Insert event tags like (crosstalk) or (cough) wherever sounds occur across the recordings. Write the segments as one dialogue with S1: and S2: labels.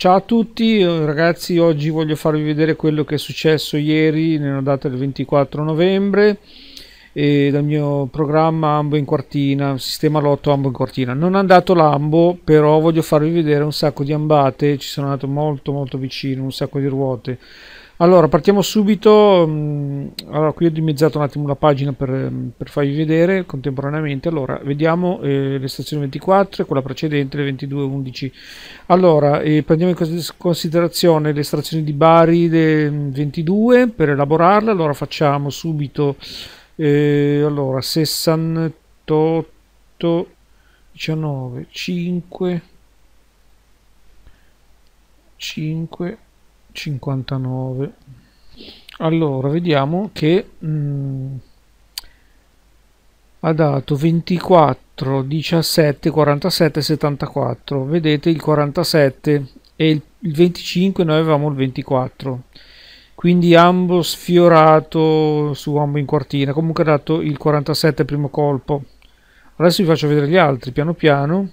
S1: Ciao a tutti eh, ragazzi, oggi voglio farvi vedere quello che è successo ieri nella data del 24 novembre eh, dal mio programma Ambo in quartina, sistema lotto Ambo in quartina. Non è andato l'ambo, però voglio farvi vedere un sacco di ambate, ci sono andato molto molto vicino, un sacco di ruote. Allora, partiamo subito. Mm, allora, qui ho dimezzato un attimo la pagina per, mm, per farvi vedere contemporaneamente. Allora, vediamo eh, le stazioni 24 e quella precedente, le 22.11. Allora, eh, prendiamo in considerazione le stazioni di Bari mm, del 22 per elaborarla. Allora, facciamo subito eh, allora, 68, 19, 5, 5. 59 allora vediamo che mh, mm, ha dato 24 17 47 74 vedete il 47 e il, il 25 noi avevamo il 24 quindi ambo sfiorato su ambo in quartina comunque ha dato il 47 primo colpo adesso vi faccio vedere gli altri piano piano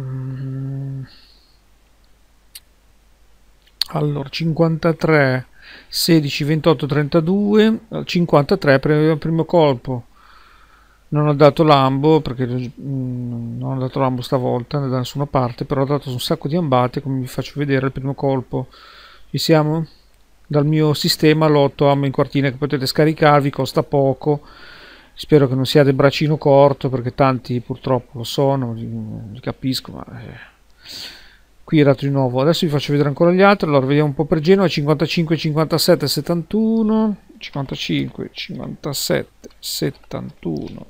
S1: Mm. Allora, 53, 16, 28, 32, 53 prendeva primo colpo. Non ho dato lambo, perché mm, non ho dato lambo stavolta, da nessuna parte, però ho dato un sacco di ambate, come vi faccio vedere il primo colpo. Ci siamo? Dal mio sistema l'8 ammo in quartina che potete scaricarvi, costa poco spero che non sia del braccino corto perché tanti purtroppo lo sono, li capisco, ma... Eh, qui di nuovo adesso vi faccio vedere ancora gli altri, allora vediamo un po' per Genova, 55, 57, 71, 55, 57, 71,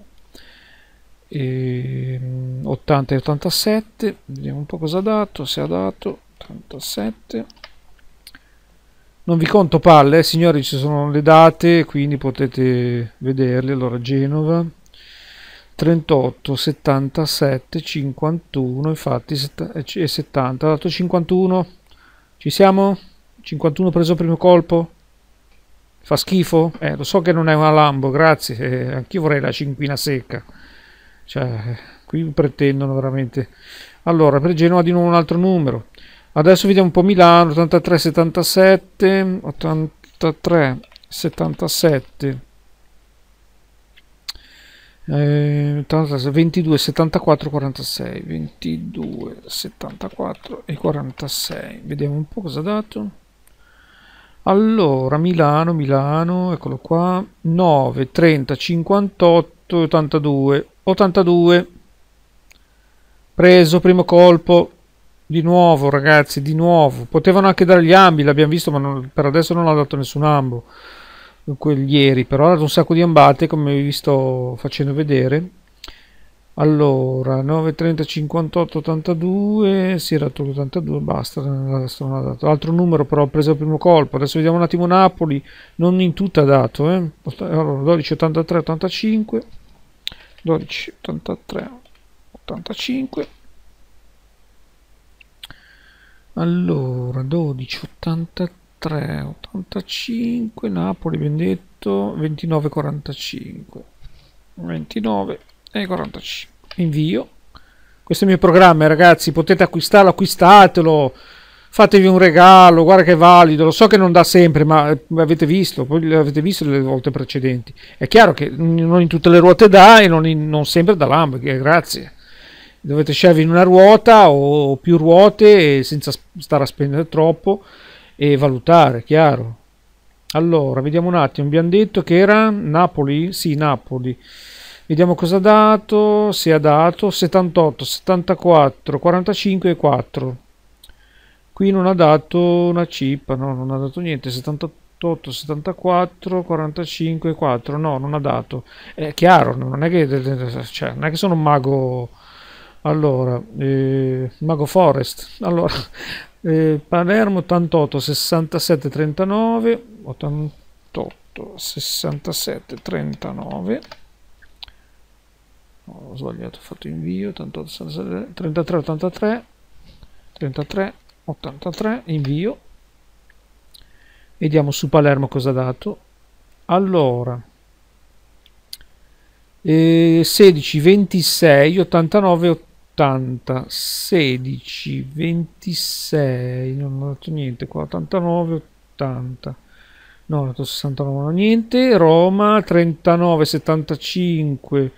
S1: e 80 e 87, vediamo un po' cosa ha dato, se ha dato, 87, non vi conto palle, eh, signori, ci sono le date, quindi potete vederle. Allora, Genova 38, 77, 51, infatti, e 70. Dato 51, ci siamo? 51 preso il primo colpo? Fa schifo? Eh, lo so che non è una Lambo, grazie. Eh, anch'io vorrei la cinquina secca. Cioè, eh, qui pretendono veramente. Allora, per Genova di nuovo un altro numero. Adesso vediamo un po' Milano, 83, 77, 83, 77. 22 74 46 22 74 e 46 vediamo un po' cosa ha dato allora Milano Milano eccolo qua 9 30 58 82 82 preso primo colpo di nuovo, ragazzi, di nuovo. Potevano anche dare gli ambi, l'abbiamo visto, ma non, per adesso non ha dato nessun ambo. Ieri, però ha dato un sacco di ambate, come vi sto facendo vedere. Allora, 30 58, 82, si era dato 82, basta, non ha dato. Altro numero però ho preso il primo colpo, adesso vediamo un attimo Napoli, non in tutto ha dato, eh. Allora, 12, 83, 85, 12, 83, 85, allora, 12, 83, 85, Napoli, ben detto, 29, 45. 29 e 45. Invio. Questo è il mio programma, ragazzi, potete acquistarlo, acquistatelo. Fatevi un regalo, guarda che è valido. Lo so che non dà sempre, ma eh, avete visto, poi l'avete visto le volte precedenti. È chiaro che non in tutte le ruote dà e non, in, non sempre dà l'ambo, grazie dovete scegliere una ruota o più ruote senza stare a spendere troppo e valutare, chiaro. Allora, vediamo un attimo, abbiamo detto che era Napoli, sì Napoli, vediamo cosa ha dato, se ha dato 78, 74, 45 e 4. Qui non ha dato una cippa, no, non ha dato niente, 78, 74, 45 e 4, no, non ha dato. È chiaro, non è che, cioè, non è che sono un mago allora, eh, Mago Forest, allora, (laughs) eh, Palermo 88, 67, 39, 88, 67, 39, ho sbagliato, ho fatto invio, 88, 33, 83, 33, 83, invio, vediamo su Palermo cosa ha dato, allora, eh, 16, 26, 89, 80, 80, 16, 26, non ho dato niente, qua 89, 80, no, ho dato 69, non ho niente, Roma 39, 75,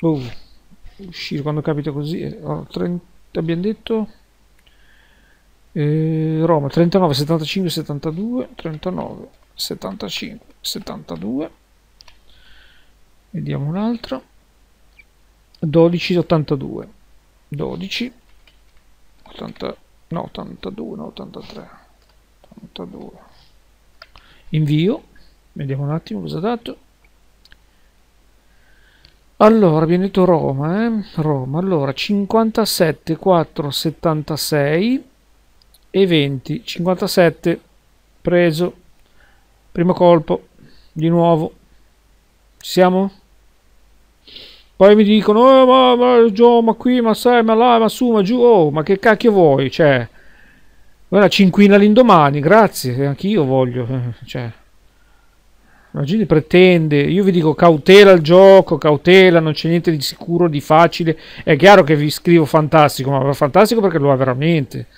S1: oh, uscire quando capita così, oh, eh, 30, abbiamo detto, eh, Roma 39, 75, 72, 39, 75, 72, vediamo un altro. 12, 82, 12, 80, no 82, no 83, 82, invio, vediamo un attimo cosa ha dato, allora, abbiamo detto Roma, eh? Roma, allora 57, 4, 76 e 20, 57, preso, primo colpo, di nuovo, ci siamo? Poi mi dicono, oh, ma, ma Gio, ma qui, ma sai, ma là, ma su, ma giù, oh, ma che cacchio vuoi? Cioè, una cinquina l'indomani, grazie, eh, anch'io voglio, eh, cioè. immagini, pretende, io vi dico cautela al gioco, cautela, non c'è niente di sicuro, di facile. È chiaro che vi scrivo fantastico, ma fantastico perché lo è veramente.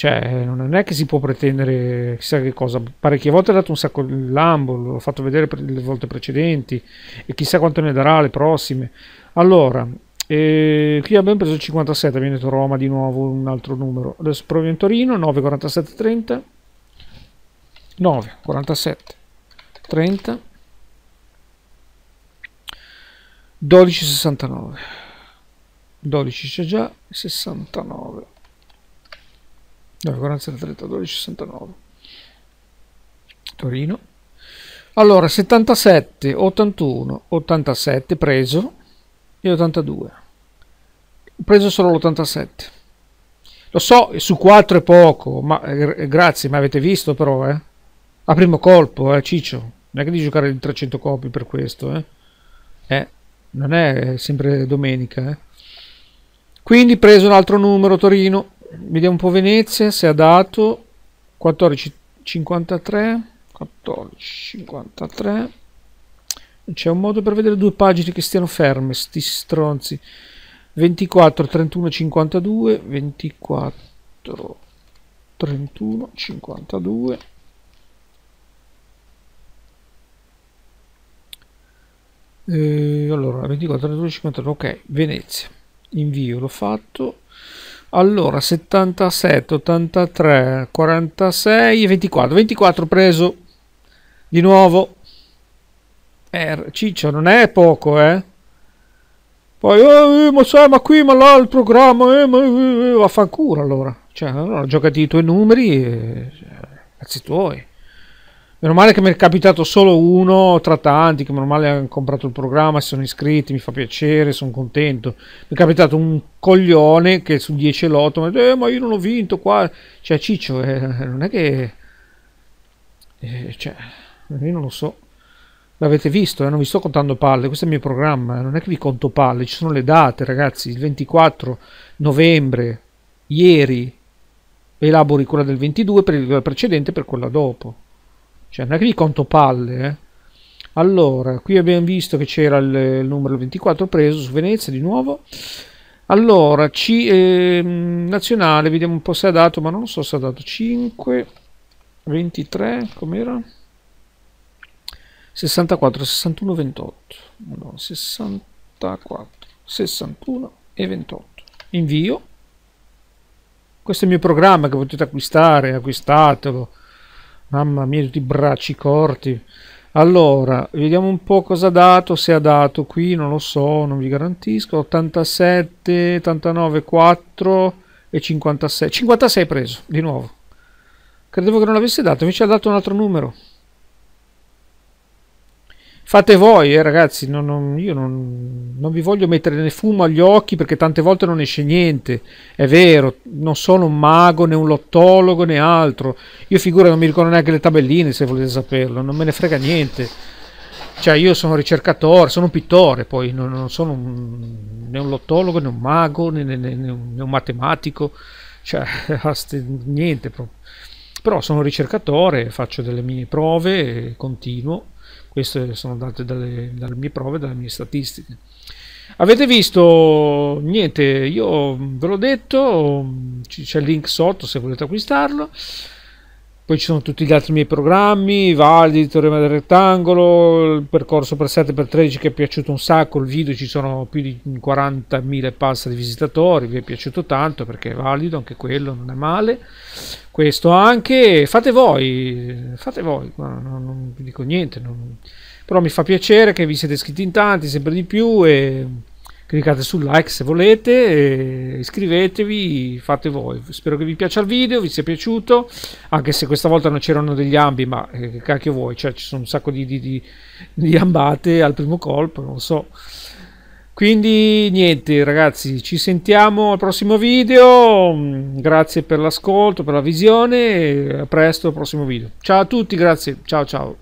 S1: Cioè, non è che si può pretendere chissà che cosa. Parecchie volte ha dato un sacco il Lambo, l'ho fatto vedere le volte precedenti e chissà quanto ne darà le prossime. Allora, eh, qui abbiamo preso il 57, abbiamo detto Roma di nuovo, un altro numero. Adesso proviamo in Torino, 9, 47, 30. 9, 47, 30. 12, 69. 12 c'è già, 69. 943 69 Torino allora 77 81 87 preso e 82 preso solo l'87 lo so su 4 è poco ma eh, eh, grazie ma avete visto però eh a primo colpo eh ciccio non è che di giocare di 300 copie per questo eh, eh non è sempre domenica eh quindi preso un altro numero Torino Vediamo un po' Venezia se ha dato 14.53. 14.53. Non c'è un modo per vedere due pagine che stiano ferme, sti stronzi. 24, 31, 52, 24, 31, 52. E allora, 24, 32 52, ok, Venezia. Invio, l'ho fatto. Allora, 77, 83, 46 e 24. 24 preso. Di nuovo. Eh, ciccio, non è poco, eh. Poi, eh, eh ma sai, ma qui, ma là, il programma, eh, ma eh, eh, eh vaffanculo allora. Cioè, allora giocati i tuoi numeri e... Cazzi cioè, tuoi. Meno male che mi è capitato solo uno tra tanti, che meno male hanno comprato il programma, si sono iscritti, mi fa piacere, sono contento. Mi è capitato un coglione che su 10 lotto mi ha detto, eh, ma io non ho vinto qua. Cioè, Ciccio, eh, non è che... Eh, cioè, io non lo so. L'avete visto, eh? non vi sto contando palle, questo è il mio programma, eh, non è che vi conto palle, ci sono le date ragazzi, il 24 novembre, ieri, elabori quella del 22 per il precedente e per quella dopo. Cioè, non è che vi conto palle, eh? Allora, qui abbiamo visto che c'era il, il, numero 24 preso su Venezia di nuovo. Allora, C, eh, nazionale, vediamo un po' se ha dato, ma non so se ha dato 5, 23, com'era? 64, 61, 28. No, 64, 61 e 28. Invio. Questo è il mio programma che potete acquistare, acquistatelo Mamma mia, tutti i bracci corti. Allora, vediamo un po' cosa ha dato, se ha dato qui, non lo so, non vi garantisco. 87, 89, 4 e 56. 56 preso, di nuovo. Credevo che non l'avesse dato, invece ha dato un altro numero. Fate voi, eh, ragazzi, non, non, io non, non, vi voglio mettere né fumo agli occhi perché tante volte non esce niente. È vero, non sono un mago, né un lottologo, né altro. Io figura non mi ricordo neanche le tabelline, se volete saperlo, non me ne frega niente. Cioè, io sono un ricercatore, sono un pittore, poi non, sono un, né un lottologo, né un mago, né, né, né, né un, matematico. Cioè, (laughs) niente proprio. Però sono un ricercatore, faccio delle mie prove, e continuo queste sono date dalle, dalle mie prove, dalle mie statistiche. Avete visto? Niente, io ve l'ho detto, c'è il link sotto se volete acquistarlo. Poi ci sono tutti gli altri miei programmi, Valdi, Teorema del Rettangolo, il percorso per 7x13 che è piaciuto un sacco, il video ci sono più di 40.000 passa di visitatori, vi è piaciuto tanto perché è valido anche quello, non è male. Questo anche, fate voi, fate voi, non, non, vi dico niente, non, però mi fa piacere che vi siete iscritti in tanti, sempre di più e cliccate sul like se volete iscrivetevi fate voi spero che vi piaccia il video vi sia piaciuto anche se questa volta non c'erano degli ambi ma eh, cacchio voi cioè ci sono un sacco di, di, di, di ambate al primo colpo non so quindi niente ragazzi ci sentiamo al prossimo video grazie per l'ascolto per la visione a presto al prossimo video ciao a tutti grazie ciao ciao